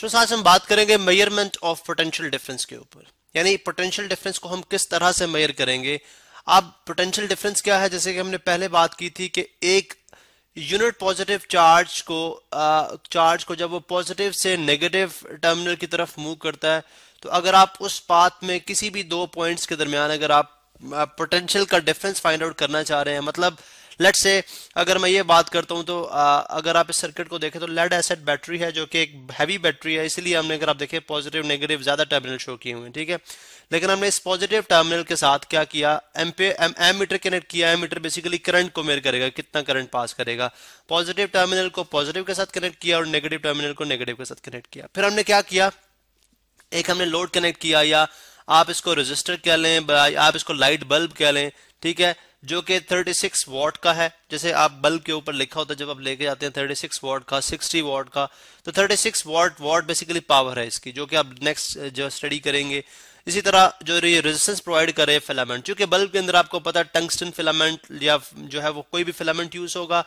सो तो आज हम बात करेंगे मेयरमेंट ऑफ पोटेंशियल डिफरेंस के ऊपर यानी पोटेंशियल डिफरेंस को हम किस तरह से मेयर करेंगे अब पोटेंशियल डिफरेंस क्या है जैसे कि हमने पहले बात की थी कि एक यूनिट पॉजिटिव चार्ज को चार्ज को जब वो पॉजिटिव से नेगेटिव टर्मिनल की तरफ मूव करता है तो अगर आप उस पाथ में किसी भी दो पॉइंट्स के दरमियान अगर आप पोटेंशियल का डिफरेंस फाइंड आउट करना चाह रहे हैं मतलब uh, लेट से अगर मैं ये बात करता हूँ तो आ, अगर आप इस सर्किट को देखें तो लेड एसिड बैटरी है जो कि एक हैवी बैटरी है इसलिए हमने अगर आप देखें पॉजिटिव नेगेटिव ज़्यादा टर्मिनल शो किए हुए हैं ठीक है लेकिन हमने इस पॉजिटिव टर्मिनल के साथ क्या किया पे एम एम मीटर कनेक्ट किया एम मीटर बेसिकली करंट को मेयर करेगा कितना करंट पास करेगा पॉजिटिव टर्मिनल को पॉजिटिव के साथ कनेक्ट किया और नेगेटिव टर्मिनल को नेगेटिव के साथ कनेक्ट किया फिर हमने क्या किया एक हमने लोड कनेक्ट किया या आप इसको रजिस्टर कह लें आप इसको लाइट बल्ब कह लें ठीक है जो कि 36 वॉट का है जैसे आप बल्ब के ऊपर लिखा होता है जब आप लेके जाते हैं 36 वॉट का 60 वॉट का तो 36 वॉट वॉट बेसिकली पावर है इसकी जो कि आप नेक्स्ट uh, जो स्टडी करेंगे इसी तरह जो रेजिस्टेंस प्रोवाइड करे फिलामेंट क्योंकि बल्ब के अंदर आपको पता है टंगस्टन फिलामेंट या जो है वो कोई भी फिलामेंट यूज होगा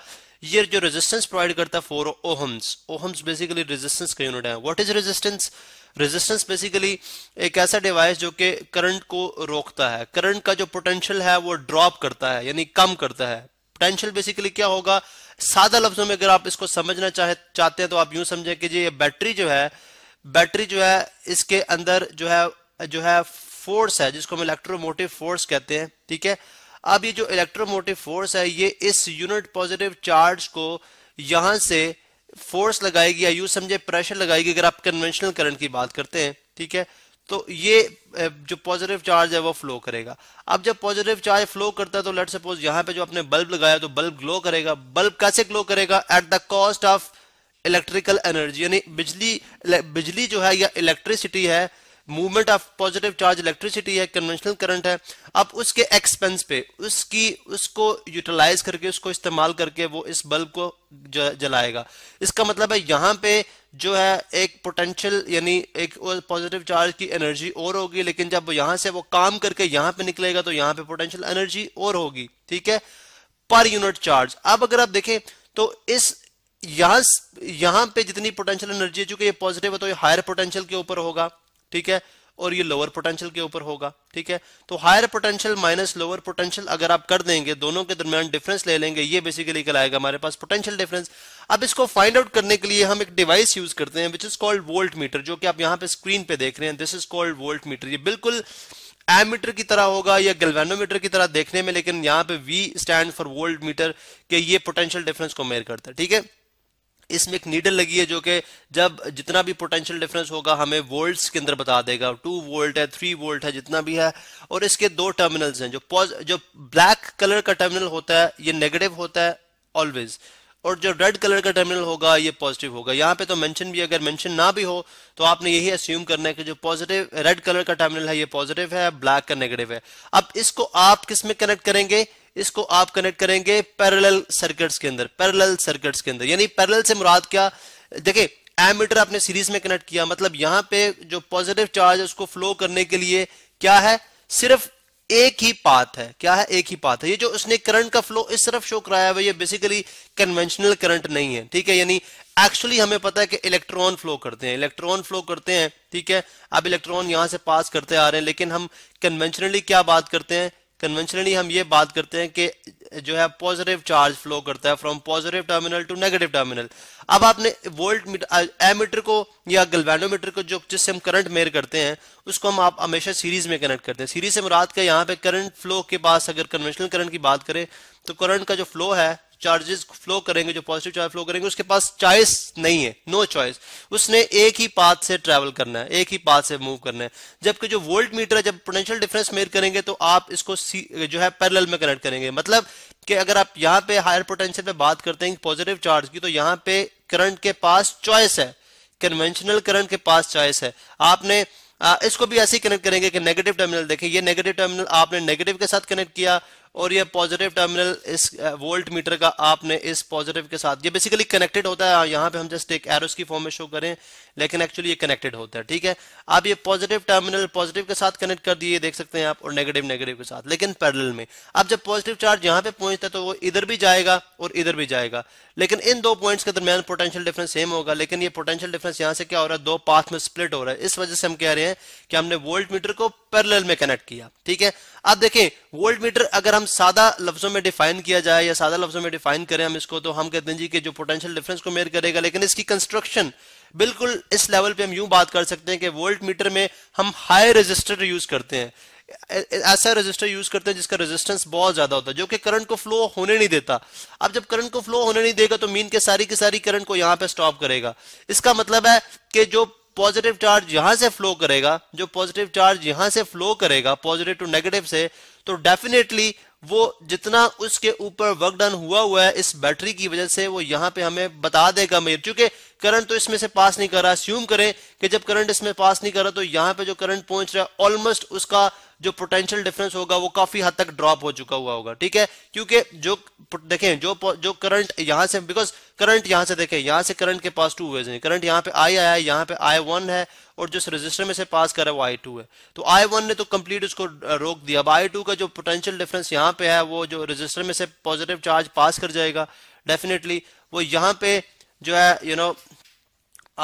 ये जो रेजिस्टेंस प्रोवाइड करता है four ohms ohms basically resistance का यूनिट है what is resistance resistance basically एक ऐसा डिवाइस जो कि करंट को रोकता है करंट का जो पोटेंशियल है वो ड्रॉप करता है यानी कम करता है पोटेंशियल बेसिकली क्या होगा सादा लफ्जों में अगर आप इसको समझना चाहे चाहते हैं तो आप यूं समझें कि जी ये बैटरी जो है बैटरी जो है इसके अंदर जो है जो है फोर्स है जिसको हम इलेक्ट्रोमोटिव फोर्स कहते हैं ठीक है अब ये जो इलेक्ट्रोमोटिव फोर्स है ये इस यूनिट पॉजिटिव चार्ज को यहां से फोर्स लगाएगी या यू समझे प्रेशर लगाएगी अगर आप कन्वेंशनल करंट की बात करते हैं ठीक है तो ये जो पॉजिटिव चार्ज है वो फ्लो करेगा अब जब पॉजिटिव चार्ज फ्लो करता है तो लेट सपोज यहां पे जो आपने बल्ब लगाया तो बल्ब ग्लो करेगा बल्ब कैसे ग्लो करेगा at the cost of electrical energy यानी बिजली बिजली जो है या इलेक्ट्रिसिटी है movement of positive charge electricity है कन्वेंशनल करंट है अब उसके एक्सपेंस पे उसकी उसको यूटिलाइज करके उसको इस्तेमाल करके वो इस बल्ब को जलाएगा इसका मतलब है यहाँ पे जो है एक पोटेंशियल यानी एक पॉजिटिव चार्ज की एनर्जी और होगी लेकिन जब यहाँ से वो काम करके यहाँ पे निकलेगा तो यहाँ पे पोटेंशियल एनर्जी और होगी ठीक है पर यूनिट चार्ज अब अगर आप देखें तो इस यहां यहां पे जितनी पोटेंशियल एनर्जी है चूंकि ये पॉजिटिव है तो ये हायर पोटेंशियल के ऊपर होगा ठीक है और ये लोअर पोटेंशियल के ऊपर होगा ठीक है तो higher potential minus lower potential अगर आप कर देंगे दोनों के दरमियान डिफरेंस ले लेंगे ये बेसिकली कहलाएगा हमारे पास पोटेंशियल डिफरेंस अब इसको फाइंड आउट करने के लिए हम एक डिवाइस यूज करते हैं which is called voltmeter जो कि आप यहाँ पे स्क्रीन पे देख रहे हैं this is called voltmeter ये बिल्कुल एमीटर की तरह होगा या गलवेनोमीटर की तरह देखने में लेकिन यहाँ पे V stand for voltmeter के ये पोटेंशियल डिफरेंस को मेयर करता है ठीक है इसमें एक नीडल लगी है जो कि जब जितना भी पोटेंशियल डिफरेंस होगा हमें वोल्ट्स के अंदर बता देगा टू वोल्ट है थ्री वोल्ट है जितना भी है और इसके दो टर्मिनल्स हैं जो जो ब्लैक कलर का टर्मिनल होता है ये नेगेटिव होता है ऑलवेज और जो रेड कलर का टर्मिनल होगा ये पॉजिटिव होगा यहाँ पे तो मेंशन भी अगर मेंशन ना भी हो तो आपने यही अस्यूम करना है कि जो पॉजिटिव रेड कलर का टर्मिनल है ये पॉजिटिव है ब्लैक का नेगेटिव है अब इसको आप किस में कनेक्ट करेंगे इसको आप कनेक्ट करेंगे पैरेलल सर्किट्स के अंदर पैरेलल सर्किट्स के अंदर यानी पैरेलल से मुराद क्या देखिए एमीटर आपने सीरीज में कनेक्ट किया मतलब यहां पे जो पॉजिटिव चार्ज है उसको फ्लो करने के लिए क्या है सिर्फ एक ही पाथ है क्या है एक ही पाथ है ये जो उसने करंट का फ्लो इस तरफ शो कराया हुआ ये बेसिकली कन्वेंशनल करंट नहीं है ठीक है यानी एक्चुअली हमें पता है कि इलेक्ट्रॉन फ्लो करते हैं इलेक्ट्रॉन फ्लो करते हैं ठीक है अब इलेक्ट्रॉन यहां से पास करते आ रहे हैं लेकिन हम कन्वेंशनली क्या बात करते हैं कन्वेंशनली हम ये बात करते हैं कि जो है पॉजिटिव चार्ज फ्लो करता है from positive terminal to negative terminal अब आपने वोल्ट मीटर एमीटर को या गलवेनोमीटर को जो जिससे हम करंट मेयर करते हैं उसको हम आप हमेशा सीरीज में कनेक्ट करते हैं सीरीज से मुराद का यहाँ पे करंट फ्लो के पास अगर कन्वेंशनल करंट की बात करें तो करंट का जो फ्लो है चार्जेस फ्लो करेंगे जो पॉजिटिव चार्ज फ्लो करेंगे उसके पास चॉइस नहीं है नो no चॉइस उसने एक ही पाथ से ट्रेवल करना है एक ही पाथ से मूव करना है जबकि जो वोल्ट मीटर है जब पोटेंशियल डिफरेंस मेयर करेंगे तो आप इसको जो है पैरल में कनेक्ट करेंगे मतलब कि अगर आप यहाँ पे हायर पोटेंशियल पे बात करते हैं पॉजिटिव चार्ज की तो यहाँ पे करंट के पास चॉइस है कन्वेंशनल करंट के पास चॉइस है आपने आ, इसको भी ऐसे ही कनेक्ट करेंगे कि नेगेटिव टर्मिनल देखें ये नेगेटिव टर्मिनल आपने नेगेटिव के साथ कनेक्ट किया और ये पॉजिटिव टर्मिनल इस वोल्ट मीटर का आपने इस पॉजिटिव के साथ ये बेसिकली कनेक्टेड होता है यहाँ पे हम जस्ट एक एरोस की फॉर्म में शो करें लेकिन एक्चुअली ये कनेक्टेड होता है ठीक है आप ये पॉजिटिव टर्मिनल पॉजिटिव के साथ कनेक्ट कर दिए देख सकते हैं आप और नेगेटिव नेगेटिव के साथ लेकिन पैरल में अब जब पॉजिटिव चार्ज यहाँ पे पहुंचता है तो वो इधर भी जाएगा और इधर भी जाएगा लेकिन इन दो पॉइंट्स के दरमियान पोटेंशियल डिफरेंस सेम होगा लेकिन ये पोटेंशियल डिफरेंस यहाँ से क्या हो रहा है दो पाथ में स्प्लिट हो रहा है इस वजह से हम कह रहे हैं कि हमने वोल्ट मीटर को पैरल में कनेक्ट किया ठीक है अब देखें वोल्ट मीटर अगर हम सादा लफ्जों में डिफाइन किया जाए या सादा लफ्जों में डिफाइन करें हम इसको तो हम कहते हैं जी कि जो पोटेंशियल डिफरेंस को मेयर करेगा लेकिन इसकी कंस्ट्रक्शन बिल्कुल इस लेवल पे हम यूं बात कर सकते हैं कि वोल्ट मीटर में हम हाई रजिस्टर यूज करते हैं ऐसा रजिस्टर यूज करते हैं जिसका रेजिस्टेंस बहुत ज्यादा होता है जो कि करंट को फ्लो होने नहीं देता अब जब करंट को फ्लो होने नहीं देगा तो मीन के सारी की सारी करंट को यहां पे स्टॉप करेगा इसका मतलब है कि जो पॉजिटिव चार्ज यहां से फ्लो करेगा जो पॉजिटिव चार्ज यहां से फ्लो करेगा पॉजिटिव टू नेगेटिव से तो डेफिनेटली वो जितना उसके ऊपर वर्क डन हुआ हुआ है इस बैटरी की वजह से वो यहां पे हमें बता देगा मेयर क्योंकि करंट तो इसमें से पास नहीं कर रहा अस्यूम करें कि जब करंट इसमें पास नहीं कर रहा तो यहां पे जो करंट पहुंच रहा है ऑलमोस्ट उसका जो पोटेंशियल डिफरेंस होगा वो काफी हद तक ड्रॉप हो चुका हुआ होगा ठीक है क्योंकि जो देखें जो जो करंट यहां से बिकॉज करंट यहां से देखें यहां से करंट के पास टू वेज है करंट यहां पे आई आया है यहां पे आई वन है और जिस रजिस्टर में से पास करा वो आई टू है तो आई वन ने तो कंप्लीट उसको रोक दिया अब आई टू का जो पोटेंशियल डिफरेंस यहाँ पे है वो जो रजिस्टर में से पॉजिटिव चार्ज पास कर जाएगा डेफिनेटली वो यहाँ पे जो है यू you नो know,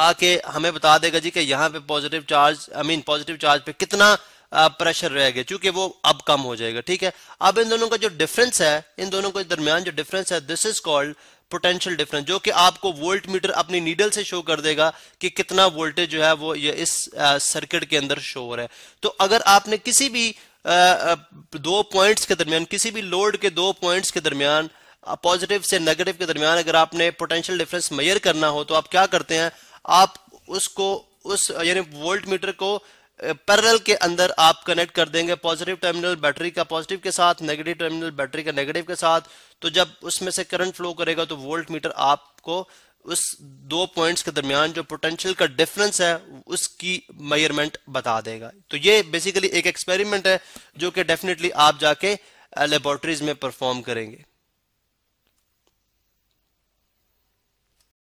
आके हमें बता देगा जी कि यहाँ पे positive charge I mean positive charge पे कितना प्रेशर रहेगा क्योंकि वो अब कम हो जाएगा ठीक है अब इन दोनों का जो डिफरेंस है इन दोनों के दरमियान जो डिफरेंस है this is called potential difference जो कि आपको वोल्ट मीटर अपनी नीडल से शो कर देगा कि कितना वोल्टेज जो है वो ये इस सर्किट के अंदर शो हो रहा है तो अगर आपने किसी भी आ, दो पॉइंट्स के दरमियान किसी भी लोड के दो पॉइंट्स के दरमियान पॉजिटिव से नेगेटिव के दरमियान अगर आपने पोटेंशियल डिफरेंस मेयर करना हो तो आप क्या करते हैं आप उसको उस यानी वोल्ट मीटर को पैरेलल के अंदर आप कनेक्ट कर देंगे पॉजिटिव टर्मिनल बैटरी का पॉजिटिव के साथ नेगेटिव टर्मिनल बैटरी का नेगेटिव के साथ तो जब उसमें से करंट फ्लो करेगा तो वोल्ट मीटर आपको उस दो पॉइंट्स के दरमियान जो पोटेंशियल का डिफरेंस है उसकी मेयरमेंट बता देगा तो ये बेसिकली एक एक्सपेरिमेंट है जो कि डेफिनेटली आप जाके लेबोरेटरीज में परफॉर्म करेंगे